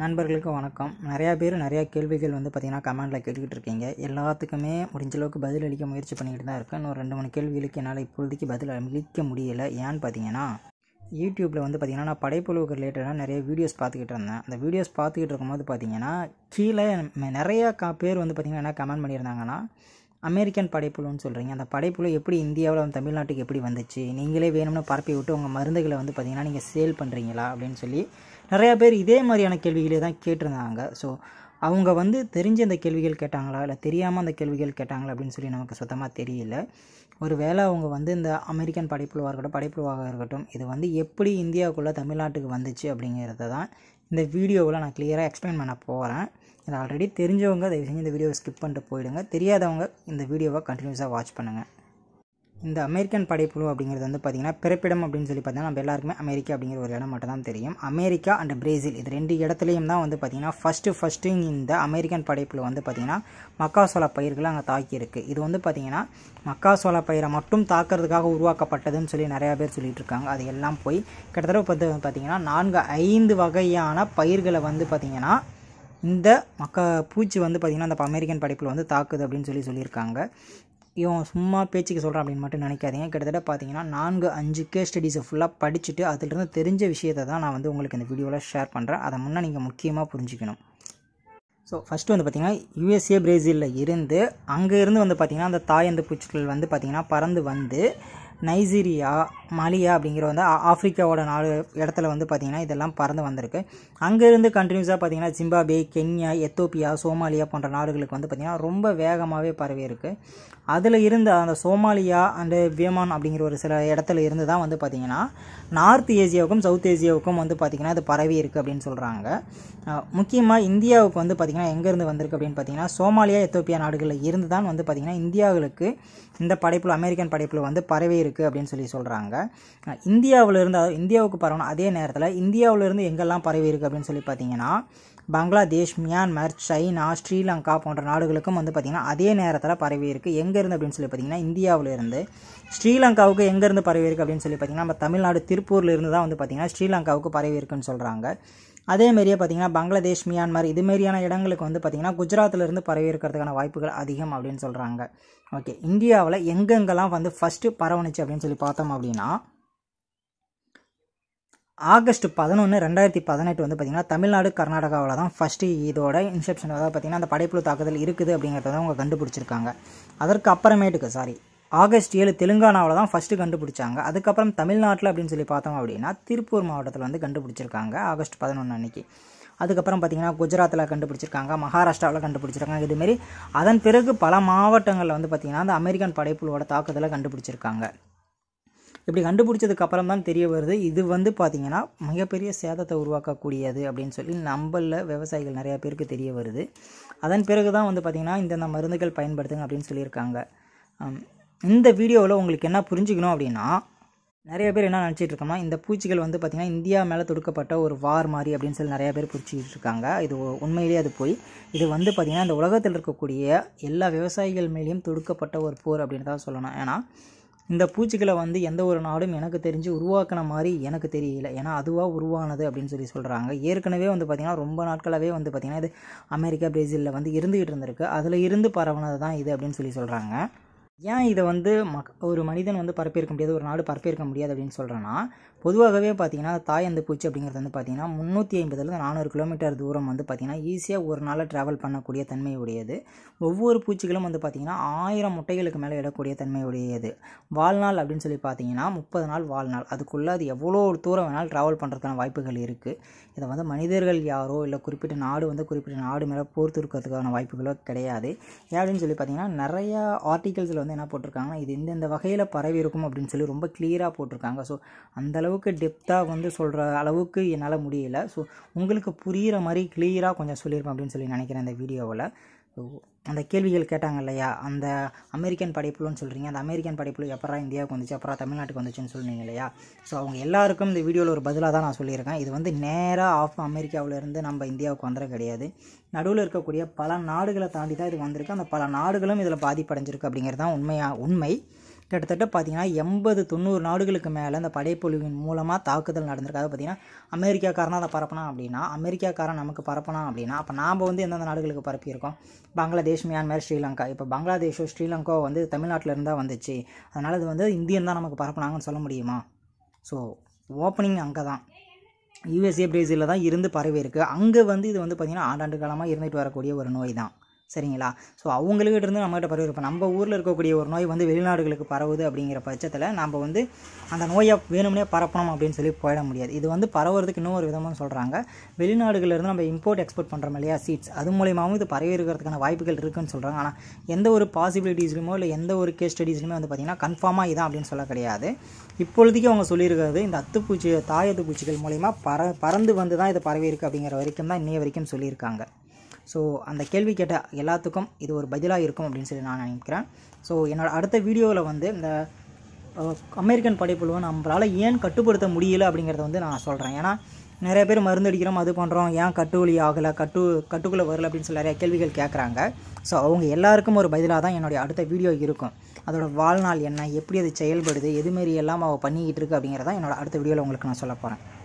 நண்பர்களுக்கு வணக்கம் நிறையா பேர் நிறையா கேள்விகள் வந்து பார்த்திங்கன்னா கமெண்டில் கேட்டுக்கிட்டு இருக்கீங்க எல்லாத்துக்குமே முடிஞ்ச அளவுக்கு பதில் அளிக்க முயற்சி பண்ணிக்கிட்டு தான் இருக்கேன் இன்னும் ரெண்டு மூணு கேள்விகளுக்கு என்னால் இப்போதைக்கு பதில் அளிக்க முடியலை ஏன்னு பார்த்தீங்கன்னா யூடியூப்பில் வந்து பார்த்திங்கன்னா நான் படைப்புழுவுக்கு ரிலேட்டடாக நிறைய வீடியோஸ் பார்த்துக்கிட்டு இருந்தேன் அந்த வீடியோஸ் பார்த்துக்கிட்டு இருக்கும்போது பார்த்தீங்கன்னா கீழே நிறையா கா பேர் வந்து பார்த்திங்கன்னா என்ன கமெண்ட் பண்ணியிருந்தாங்கன்னா அமெரிக்கன் படைப்புழுன்னு சொல்கிறீங்க அந்த படைப்புழு எப்படி இந்தியாவில் வந்து தமிழ்நாட்டுக்கு எப்படி வந்துச்சு நீங்களே வேணும்னு பரப்பி விட்டு உங்கள் மருந்துகளை வந்து பார்த்திங்கன்னா நீங்கள் சேல் பண்ணுறீங்களா அப்படின்னு சொல்லி நிறையா பேர் இதே மாதிரியான கேள்விகளே தான் கேட்டிருந்தாங்க ஸோ அவங்க வந்து தெரிஞ்ச அந்த கேள்விகள் கேட்டாங்களா இல்லை தெரியாமல் அந்த கேள்விகள் கேட்டாங்களா அப்படின்னு சொல்லி நமக்கு சுத்தமாக தெரியல ஒரு வேளை அவங்க வந்து இந்த அமெரிக்கன் படைப்புழுவாக இருக்கட்டும் படைப்புழுவாக இருக்கட்டும் இது வந்து எப்படி இந்தியாவுக்குள்ளே தமிழ்நாட்டுக்கு வந்துச்சு அப்படிங்கிறத தான் இந்த வீடியோவில் நான் கிளியராக எக்ஸ்பிளைன் பண்ண போகிறேன் இது ஆல்ரெடி தெரிஞ்சவங்க தயவு செஞ்சு இந்த வீடியோவை ஸ்கிப் பண்ணிட்டு போயிடுங்க தெரியாதவங்க இந்த வீடியோவை கண்டினியூஸாக வாட்ச் பண்ணுங்கள் இந்த அமெரிக்கன் படைப்புழு அப்படிங்கிறது வந்து பார்த்திங்கன்னா பிறப்பிடம் அப்படின்னு சொல்லி பார்த்தீங்கன்னா நம்ம எல்லாருக்குமே அமெரிக்கா அப்படிங்கிற ஒரு இடம் மட்டும் தான் தெரியும் அமெரிக்கா அண்ட் பிரேசில் இது ரெண்டு இடத்துலையும் தான் வந்து பார்த்திங்கன்னா ஃபஸ்ட்டு ஃபஸ்ட்டு இந்த அமெரிக்கன் படைப்புழு வந்து பார்த்திங்கன்னா மக்காசோள பயிர்களை அங்கே தாக்கியிருக்கு இது வந்து பார்த்திங்கன்னா மக்காசோளா பயிரை மட்டும் தாக்கிறதுக்காக உருவாக்கப்பட்டதுன்னு சொல்லி நிறையா பேர் சொல்லிகிட்டு இருக்காங்க அது எல்லாம் போய் கிட்டத்தட்ட வந்து பார்த்திங்கன்னா நான்கு ஐந்து வகையான பயிர்களை வந்து பார்த்திங்கன்னா இந்த மக்க பூச்சி வந்து பார்த்திங்கன்னா அந்த அமெரிக்கன் படைப்பில் வந்து தாக்குது அப்படின்னு சொல்லி சொல்லியிருக்காங்க இவன் சும்மா பேச்சுக்கு சொல்கிறான் அப்படின்னு மட்டும் நினைக்காதீங்க கிட்டத்தட்ட பார்த்தீங்கன்னா நான்கு அஞ்சு கே ஸ்டடீஸை ஃபுல்லாக படிச்சுட்டு அதிலிருந்து தெரிஞ்ச விஷயத்தை தான் நான் வந்து உங்களுக்கு இந்த வீடியோவில் ஷேர் பண்ணுறேன் அதை முன்னே நீங்கள் முக்கியமாக புரிஞ்சுக்கணும் ஸோ ஃபஸ்ட்டு வந்து பார்த்திங்கன்னா யூஎஸ்ஏ பிரேசிலில் இருந்து அங்கேருந்து வந்து பார்த்திங்கன்னா அந்த தாயந்த பூச்சிகள் வந்து பார்த்திங்கன்னா பறந்து வந்து நைஜீரியா மலியா அப்படிங்கிற வந்து ஆஃப்ரிக்காவோட நாலு இடத்துல வந்து பார்த்திங்கன்னா இதெல்லாம் பறந்து வந்திருக்கு அங்கேருந்து கண்டினியூஸாக பார்த்திங்கன்னா ஜிம்பாபே கென்யா எத்தோப்பியா சோமாலியா போன்ற நாடுகளுக்கு வந்து பார்த்திங்கன்னா ரொம்ப வேகமாகவே பரவி இருக்குது அதில் இருந்த அந்த சோமாலியா அண்டு வியமான் அப்படிங்கிற ஒரு சில இடத்துல இருந்து தான் வந்து பார்த்திங்கன்னா நார்த் ஏசியாவுக்கும் சவுத் ஏசியாவுக்கும் வந்து பார்த்திங்கன்னா அது பரவி இருக்குது அப்படின்னு சொல்கிறாங்க முக்கியமாக இந்தியாவுக்கு வந்து பார்த்திங்கன்னா எங்கேருந்து வந்திருக்கு அப்படின்னு பார்த்திங்கன்னா சோமாலியா எத்தோப்பியா நாடுகளில் இருந்து தான் வந்து பார்த்திங்கன்னா இந்தியாவுக்கு இந்த படைப்பில் அமெரிக்கன் படைப்பில் வந்து பரவி இருக்குது அப்படின்னு சொல்லி சொல்கிறாங்க இந்தியாவிலிருந்து இந்தியாவுக்கு பரவணும் அதே நேரத்தில் இந்தியாவிலிருந்து எங்கெல்லாம் பரவி இருக்குது அப்படின்னு சொல்லி பார்த்திங்கன்னா பங்களாதேஷ் மியான்மர் சைனா ஸ்ரீலங்கா போன்ற நாடுகளுக்கும் வந்து பார்த்திங்கன்னா அதே நேரத்தில் பரவி இருக்குது எங்கேருந்து அப்படின்னு சொல்லி பார்த்திங்கன்னா இந்தியாவிலேருந்து ஸ்ரீலங்காவுக்கு எங்கேருந்து பரவி இருக்குது அப்படின்னு சொல்லி பார்த்திங்கன்னா நம்ம தமிழ்நாடு திருப்பூர்லேருந்து தான் வந்து பார்த்திங்கன்னா ஸ்ரீலங்காவுக்கு பரவி இருக்குன்னு சொல்கிறாங்க அதேமாரியே பார்த்திங்கன்னா பங்களாதேஷ் மியான்மர் இதுமாரியான இடங்களுக்கு வந்து பார்த்திங்கன்னா இருந்து பரவி இருக்கிறதுக்கான வாய்ப்புகள் அதிகம் அப்படின்னு சொல்கிறாங்க ஓகே இந்தியாவில் எங்கெங்கெல்லாம் வந்து ஃபஸ்ட்டு பரவணுச்சு அப்படின்னு சொல்லி பார்த்தோம் அப்படின்னா ஆகஸ்ட் பதினொன்று ரெண்டாயிரத்தி பதினெட்டு வந்து பார்த்திங்கன்னா தமிழ்நாடு கர்நாடகாவில் தான் ஃபஸ்ட்டு இதோட இன்செப்ஷன் அதாவது பார்த்திங்கன்னா அந்த படைப்புழு தாக்குதல் இருக்குது அப்படிங்கிறத அவங்க கண்டுபிடிச்சிருக்காங்க அதற்கு அப்புறமேட்டுக்கு சாரி ஆகஸ்ட் ஏழு தெலுங்கானாவில் தான் ஃபஸ்ட்டு கண்டுபிடிச்சாங்க அதுக்கப்புறம் தமிழ்நாட்டில் அப்படின்னு சொல்லி பார்த்தோம் அப்படின்னா திருப்பூர் மாவட்டத்தில் வந்து கண்டுபிடிச்சிருக்காங்க ஆகஸ்ட் பதினொன்று அன்றைக்கி அதுக்கப்புறம் பார்த்திங்கன்னா குஜராத்தில் கண்டுபிடிச்சிருக்காங்க மகாராஷ்டிராவில் கண்டுபிடிச்சிருக்காங்க இதுமாரி அதன் பிறகு பல மாவட்டங்களில் வந்து பார்த்திங்கன்னா அந்த அமெரிக்கன் படைப்புகளோட தாக்குதலை கண்டுபிடிச்சிருக்காங்க இப்படி கண்டுபிடிச்சதுக்கு அப்புறம் தான் தெரிய வருது இது வந்து பார்த்திங்கன்னா மிகப்பெரிய சேதத்தை உருவாக்கக்கூடியது அப்படின்னு சொல்லி நம்மளில் விவசாயிகள் நிறையா பேருக்கு தெரிய வருது அதன் பிறகு தான் வந்து பார்த்திங்கன்னா இந்தந்த மருந்துகள் பயன்படுத்துங்க அப்படின்னு சொல்லியிருக்காங்க இந்த வீடியோவில் உங்களுக்கு என்ன புரிஞ்சுக்கணும் அப்படின்னா நிறைய பேர் என்ன நினச்சிட்டு இருக்கோம்னா இந்த பூச்சிகள் வந்து பார்த்திங்கன்னா இந்தியா மேலே தொடுக்கப்பட்ட ஒரு வார் மாதிரி அப்படின்னு சொல்லி நிறையா பேர் புரிச்சிக்கிட்டு இருக்காங்க இது உண்மையிலேயே அது போய் இது வந்து பார்த்திங்கன்னா இந்த உலகத்தில் இருக்கக்கூடிய எல்லா விவசாயிகள் மேலேயும் தொடுக்கப்பட்ட ஒரு போர் அப்படின்னு தான் சொல்லணும் ஏன்னா இந்த பூச்சிகளை வந்து எந்த ஒரு நாடும் எனக்கு தெரிஞ்சு உருவாக்கின மாதிரி எனக்கு தெரியல ஏன்னா அதுவாக உருவானது அப்படின்னு சொல்லி சொல்கிறாங்க ஏற்கனவே வந்து பார்த்திங்கன்னா ரொம்ப நாட்களாகவே வந்து பார்த்திங்கன்னா இது அமெரிக்கா பிரேசிலில் வந்து இருந்துகிட்டு இருந்திருக்கு அதில் இருந்து பரவுனது தான் இது அப்படின்னு சொல்லி சொல்கிறாங்க ஏன் இதை வந்து மக் ஒரு மனிதன் வந்து பரப்பியிருக்க முடியாது ஒரு நாடு பரப்பியிருக்க முடியாது அப்படின்னு சொல்கிறேன்னா பொதுவாகவே பார்த்திங்கன்னா தாய் அந்த பூச்சி அப்படிங்கிறது வந்து பார்த்திங்கன்னா முந்நூற்றி ஐம்பதுலேருந்து நானூறு கிலோமீட்டர் தூரம் வந்து பார்த்திங்கன்னா ஈஸியாக ஒரு நாளில் ட்ராவல் பண்ணக்கூடிய தன்மை உடையது ஒவ்வொரு பூச்சிகளும் வந்து பார்த்திங்கன்னா ஆயிரம் முட்டைகளுக்கு மேலே இடக்கூடிய தன்மை உடையது வாழ்நாள் அப்படின்னு சொல்லி பார்த்திங்கன்னா முப்பது நாள் வாழ்நாள் அதுக்குள்ளே அது எவ்வளோ ஒரு தூரம் வேணாலும் ட்ராவல் பண்ணுறதுக்கான வாய்ப்புகள் இருக்குது இதை வந்து மனிதர்கள் யாரோ இல்லை குறிப்பிட்ட நாடு வந்து குறிப்பிட்ட நாடு மேலே போர்த்து இருக்கிறதுக்கான வாய்ப்புகளோ கிடையாது ஏன் அப்படின்னு சொல்லி பார்த்திங்கன்னா நிறையா ஆர்டிகல்ஸில் வந்து என்ன போட்டிருக்காங்கன்னா இது இந்தந்த வகையில் பரவி இருக்கும் அப்படின்னு சொல்லி ரொம்ப கிளியராக போட்டிருக்காங்க ஸோ அந்தளவுக்கு டெப்த்தாக வந்து சொல்கிற அளவுக்கு என்னால் முடியல ஸோ உங்களுக்கு புரிகிற மாதிரி கிளியராக கொஞ்சம் சொல்லியிருப்பேன் அப்படின்னு சொல்லி நினைக்கிறேன் இந்த வீடியோவில் அந்த கேள்விகள் கேட்டாங்க இல்லையா அந்த அமெரிக்கன் படைப்புலன்னு சொல்கிறீங்க அந்த அமெரிக்கன் படைப்புல எப்பரா இந்தியாவுக்கு வந்துச்சு அப்புறம் தமிழ்நாட்டுக்கு வந்துச்சுன்னு சொன்னீங்க இல்லையா ஸோ அவங்க எல்லாருக்கும் இந்த வீடியோவில் ஒரு பதிலாக தான் நான் சொல்லியிருக்கேன் இது வந்து நேராக ஆஃப் அமெரிக்காவிலேருந்து நம்ம இந்தியாவுக்கு வந்துட கிடையாது நடுவில் இருக்கக்கூடிய பல நாடுகளை தாண்டி தான் இது வந்திருக்கு அந்த பல நாடுகளும் இதில் பாதிப்படைஞ்சிருக்கு அப்படிங்கிறது தான் உண்மையாக உண்மை கிட்டத்தட்ட பார்த்திங்கன்னா எண்பது தொண்ணூறு நாடுகளுக்கு மேலே அந்த படைப்பொழிவின் மூலமாக தாக்குதல் நடந்திருக்கு அதாவது பார்த்திங்கன்னா அமெரிக்காக்காரன் அதை பரப்பினா அப்படின்னா அமெரிக்காக்காரன் நமக்கு பரப்பினா அப்படின்னா அப்போ நாம் வந்து எந்தெந்த நாடுகளுக்கு பரப்பியிருக்கோம் பங்களாதேஷ் மியான்மர் ஸ்ரீலங்கா இப்போ பங்களாதேஷோ ஸ்ரீலங்கோ வந்து தமிழ்நாட்டில் இருந்தால் வந்துச்சு அதனால் அது வந்து இந்தியன் தான் நமக்கு பரப்பினாங்கன்னு சொல்ல முடியுமா ஸோ ஓப்பனிங் அங்கே தான் யூஎஸ்ஏ பிரேசிலில் தான் இருந்து பரவி இருக்குது அங்கே வந்து இது வந்து பார்த்திங்கன்னா ஆண்டாண்டு காலமாக இருந்துட்டு வரக்கூடிய ஒரு நோய் தான் சரிங்களா ஸோ அவங்களுக்கு இருந்து நம்மகிட்ட பரவி இப்போ நம்ம ஊரில் இருக்கக்கூடிய ஒரு நோய் வந்து வெளிநாடுகளுக்கு பரவுது அப்படிங்கிற பட்சத்தில் நம்ம வந்து அந்த நோயை வேணும்னே பரப்பணும் அப்படின்னு சொல்லி போயிட முடியாது இது வந்து பரவுறதுக்கு இன்னொரு விதமாக சொல்கிறாங்க வெளிநாடுகளிலிருந்து நம்ம இம்போர்ட் எக்ஸ்போர்ட் பண்ணுறோம் இல்லையா சீட்ஸ் அது மூலியமாகவும் இது பரவி இருக்கிறதுக்கான வாய்ப்புகள் இருக்குதுன்னு சொல்கிறாங்க ஆனால் எந்த ஒரு பாசிபிலிட்டிஸ்லையுமோ இல்லை எந்த ஒரு கேஸ் ஸ்டடிஸ்லையுமே வந்து பார்த்திங்கன்னா கன்ஃபார்மாக இதான் அப்படின்னு சொல்ல கிடையாது இப்பொழுதுக்கு அவங்க சொல்லியிருக்கிறது இந்த அத்துப்பூச்சி தாயத்து பூச்சிகள் மூலிமா பற பறந்து வந்து தான் இது பரவி இருக்குது அப்படிங்கிற வரைக்கும் தான் இன்னைய வரைக்கும் சொல்லியிருக்காங்க ஸோ அந்த கேள்வி கேட்ட எல்லாத்துக்கும் இது ஒரு பதிலாக இருக்கும் அப்படின்னு சொல்லி நான் நினைக்கிறேன் ஸோ என்னோடய அடுத்த வீடியோவில் வந்து இந்த அமெரிக்கன் படைப்புழுவை நம்மளால் ஏன் கட்டுப்படுத்த முடியல அப்படிங்கிறத வந்து நான் சொல்கிறேன் ஏன்னா நிறைய பேர் மருந்து அடிக்கிறோம் அது பண்ணுறோம் ஏன் கட்டுவழி ஆகலை கட்டு கட்டுக்குள்ளே வரல அப்படின்னு சொல்லி நிறைய கேள்விகள் கேட்குறாங்க ஸோ அவங்க எல்லாருக்கும் ஒரு பதிலாக தான் என்னுடைய அடுத்த வீடியோ இருக்கும் அதோடய வாழ்நாள் என்ன எப்படி அது செயல்படுது எதுமாரி எல்லாம் அவள் பண்ணிக்கிட்டு இருக்கு அப்படிங்கிறதான் என்னோட அடுத்த வீடியோவில் உங்களுக்கு நான் சொல்ல போகிறேன்